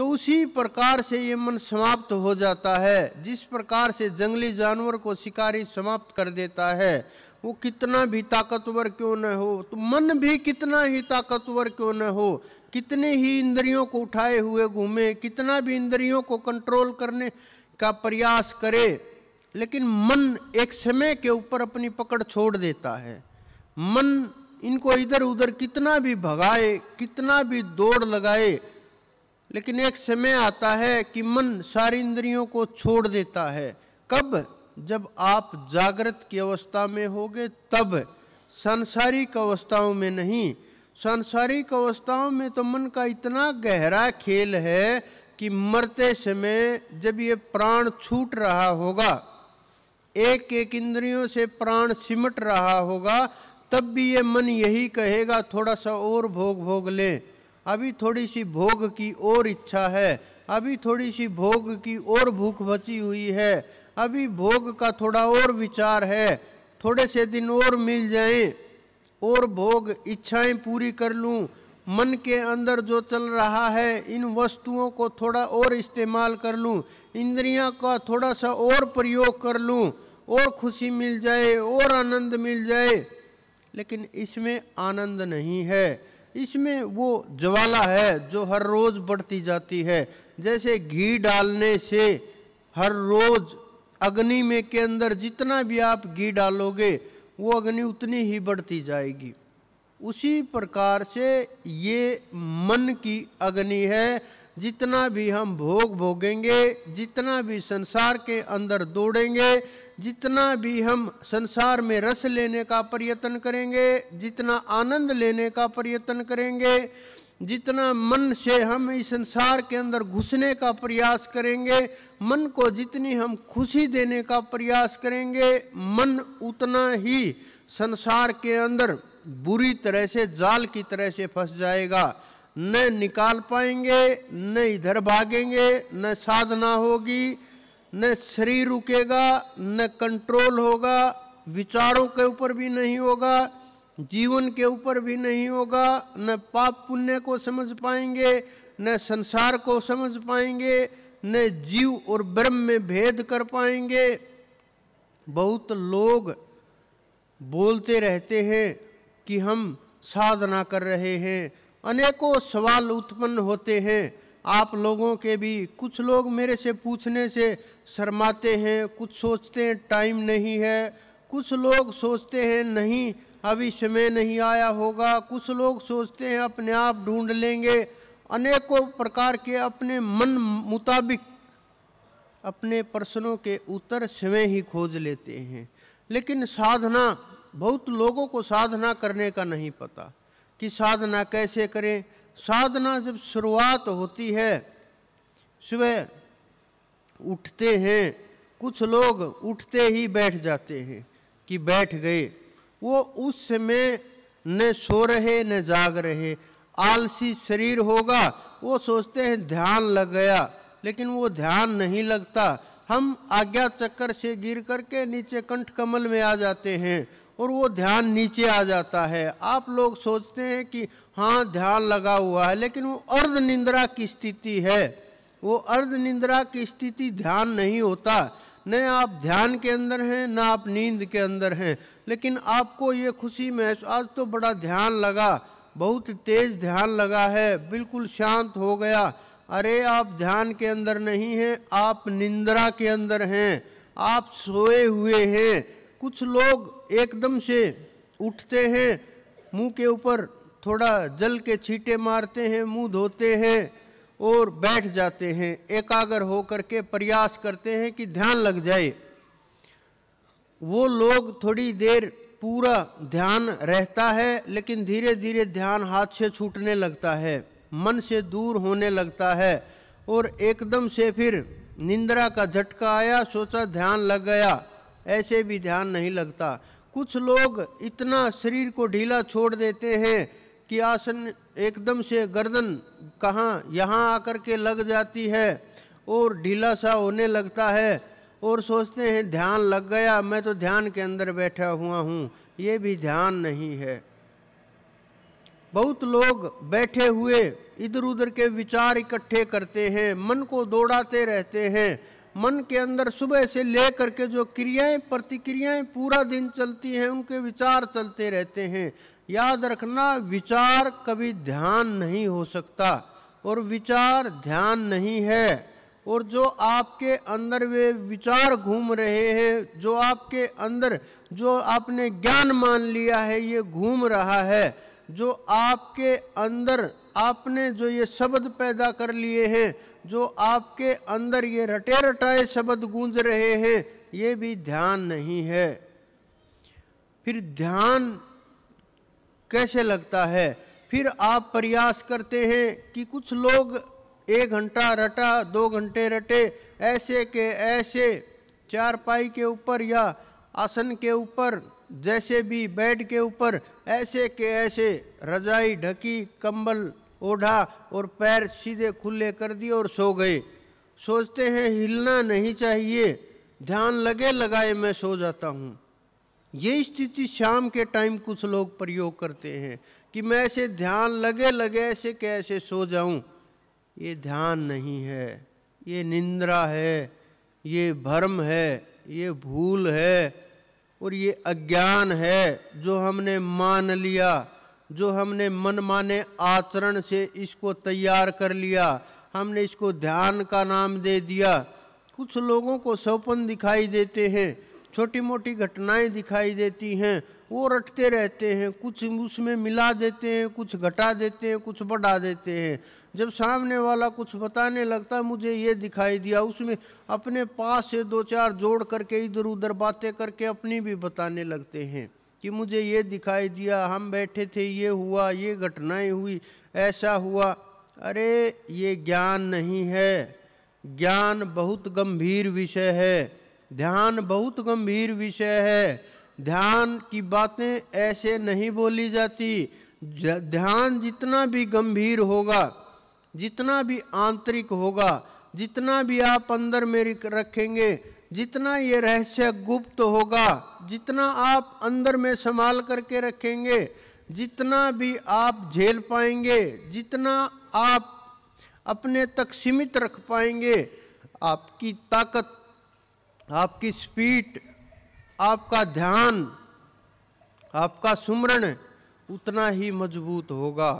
तो उसी प्रकार से ये मन समाप्त हो जाता है जिस प्रकार से जंगली जानवर को शिकारी समाप्त कर देता है वो कितना भी ताकतवर क्यों न हो तो मन भी कितना ही ताकतवर क्यों न हो कितने ही इंद्रियों को उठाए हुए घूमे कितना भी इंद्रियों को कंट्रोल करने का प्रयास करे लेकिन मन एक समय के ऊपर अपनी पकड़ छोड़ देता है मन इनको इधर उधर कितना भी भगाए कितना भी दौड़ लगाए लेकिन एक समय आता है कि मन सारी इंद्रियों को छोड़ देता है कब जब आप जागृत की अवस्था में होगे तब सांसारिक अवस्थाओं में नहीं सांसारिक अवस्थाओं में तो मन का इतना गहरा खेल है कि मरते समय जब ये प्राण छूट रहा होगा एक एक इंद्रियों से प्राण सिमट रहा होगा तब भी ये मन यही कहेगा थोड़ा सा और भोग भोग लें अभी थोड़ी सी भोग की ओर इच्छा है अभी थोड़ी सी भोग की ओर भूख बची हुई है अभी भोग का थोड़ा और विचार है थोड़े से दिन और मिल जाएं और भोग इच्छाएं पूरी कर लूं मन के अंदर जो चल रहा है इन वस्तुओं को थोड़ा और इस्तेमाल कर लूं इंद्रियों का थोड़ा सा और प्रयोग कर लूं और खुशी मिल जाए और आनंद मिल जाए लेकिन इसमें आनंद नहीं है इसमें वो ज्वाला है जो हर रोज़ बढ़ती जाती है जैसे घी डालने से हर रोज़ अग्नि में के अंदर जितना भी आप घी डालोगे वो अग्नि उतनी ही बढ़ती जाएगी उसी प्रकार से ये मन की अग्नि है जितना भी हम भोग भोगेंगे जितना भी संसार के अंदर दौड़ेंगे जितना भी हम संसार में रस लेने का प्रयत्न करेंगे जितना आनंद लेने का प्रयत्न करेंगे जितना मन से हम इस संसार के अंदर घुसने का प्रयास करेंगे मन को जितनी हम खुशी देने का प्रयास करेंगे मन उतना ही संसार के अंदर बुरी तरह से जाल की तरह से फंस जाएगा न निकाल पाएंगे न इधर भागेंगे न साधना होगी न शरीर रुकेगा न कंट्रोल होगा विचारों के ऊपर भी नहीं होगा जीवन के ऊपर भी नहीं होगा न पाप पुण्य को समझ पाएंगे न संसार को समझ पाएंगे न जीव और ब्रह्म में भेद कर पाएंगे बहुत लोग बोलते रहते हैं कि हम साधना कर रहे हैं अनेकों सवाल उत्पन्न होते हैं आप लोगों के भी कुछ लोग मेरे से पूछने से शर्माते हैं कुछ सोचते हैं टाइम नहीं है कुछ लोग सोचते हैं नहीं अभी समय नहीं आया होगा कुछ लोग सोचते हैं अपने आप ढूंढ लेंगे अनेकों प्रकार के अपने मन मुताबिक अपने प्रश्नों के उत्तर स्वयं ही खोज लेते हैं लेकिन साधना बहुत लोगों को साधना करने का नहीं पता कि साधना कैसे करें साधना जब शुरुआत होती है सुबह उठते हैं कुछ लोग उठते ही बैठ जाते हैं कि बैठ गए वो उस समय न सो रहे न जाग रहे आलसी शरीर होगा वो सोचते हैं ध्यान लग गया लेकिन वो ध्यान नहीं लगता हम आज्ञा चक्कर से गिर करके नीचे कंठ कमल में आ जाते हैं और वो ध्यान नीचे आ जाता है आप लोग सोचते हैं कि हाँ ध्यान लगा हुआ है लेकिन वो अर्ध निंद्रा की स्थिति है वो अर्ध निंद्रा की स्थिति ध्यान नहीं होता न आप ध्यान के अंदर हैं ना आप नींद के अंदर हैं लेकिन आपको ये खुशी महसूस आज तो बड़ा ध्यान लगा बहुत तेज ध्यान लगा है बिल्कुल शांत हो गया अरे आप ध्यान के अंदर नहीं हैं आप निंद्रा के अंदर हैं आप सोए हुए हैं कुछ लोग एकदम से उठते हैं मुंह के ऊपर थोड़ा जल के छींटे मारते हैं मुंह धोते हैं और बैठ जाते हैं एकाग्र होकर के प्रयास करते हैं कि ध्यान लग जाए वो लोग थोड़ी देर पूरा ध्यान रहता है लेकिन धीरे धीरे ध्यान हाथ से छूटने लगता है मन से दूर होने लगता है और एकदम से फिर निंद्रा का झटका आया सोचा ध्यान लग गया ऐसे भी ध्यान नहीं लगता कुछ लोग इतना शरीर को ढीला छोड़ देते हैं कि आसन एकदम से गर्दन कहाँ यहाँ आकर के लग जाती है और ढीला सा होने लगता है और सोचते हैं ध्यान लग गया मैं तो ध्यान के अंदर बैठा हुआ हूँ ये भी ध्यान नहीं है बहुत लोग बैठे हुए इधर उधर के विचार इकट्ठे करते हैं मन को दौड़ाते रहते हैं मन के अंदर सुबह से लेकर के जो क्रियाएं प्रतिक्रियाएं पूरा दिन चलती हैं उनके विचार चलते रहते हैं याद रखना विचार कभी ध्यान नहीं हो सकता और विचार ध्यान नहीं है और जो आपके अंदर वे विचार घूम रहे हैं जो आपके अंदर जो आपने ज्ञान मान लिया है ये घूम रहा है जो आपके अंदर आपने जो ये शब्द पैदा कर लिए हैं जो आपके अंदर ये रटे रटाए शब्द गूंज रहे हैं ये भी ध्यान नहीं है फिर ध्यान कैसे लगता है फिर आप प्रयास करते हैं कि कुछ लोग एक घंटा रटा दो घंटे रटे ऐसे के ऐसे चारपाई के ऊपर या आसन के ऊपर जैसे भी बेड के ऊपर ऐसे के ऐसे रजाई ढकी कंबल ओढ़ा और पैर सीधे खुले कर दिए और सो गए सोचते हैं हिलना नहीं चाहिए ध्यान लगे लगाए मैं सो जाता हूँ ये स्थिति शाम के टाइम कुछ लोग प्रयोग करते हैं कि मैं ऐसे ध्यान लगे लगे ऐसे कैसे सो जाऊं ये ध्यान नहीं है ये निंद्रा है ये भ्रम है ये भूल है और ये अज्ञान है जो हमने मान लिया जो हमने मनमाने आचरण से इसको तैयार कर लिया हमने इसको ध्यान का नाम दे दिया कुछ लोगों को सौपन दिखाई देते हैं छोटी मोटी घटनाएं दिखाई देती हैं वो रटते रहते हैं कुछ उसमें मिला देते हैं कुछ घटा देते हैं कुछ बढ़ा देते हैं जब सामने वाला कुछ बताने लगता है मुझे ये दिखाई दिया उसमें अपने पास से दो चार जोड़ करके इधर उधर बातें करके अपनी भी बताने लगते हैं कि मुझे ये दिखाई दिया हम बैठे थे ये हुआ ये घटनाएं हुई ऐसा हुआ अरे ये ज्ञान नहीं है ज्ञान बहुत गंभीर विषय है ध्यान बहुत गंभीर विषय है ध्यान की बातें ऐसे नहीं बोली जाती ध्यान जितना भी गंभीर होगा जितना भी आंतरिक होगा जितना भी आप अंदर में रखेंगे जितना ये रहस्य गुप्त होगा जितना आप अंदर में संभाल करके रखेंगे जितना भी आप झेल पाएंगे जितना आप अपने तक सीमित रख पाएंगे आपकी ताकत आपकी स्पीड आपका ध्यान आपका सुमरण उतना ही मजबूत होगा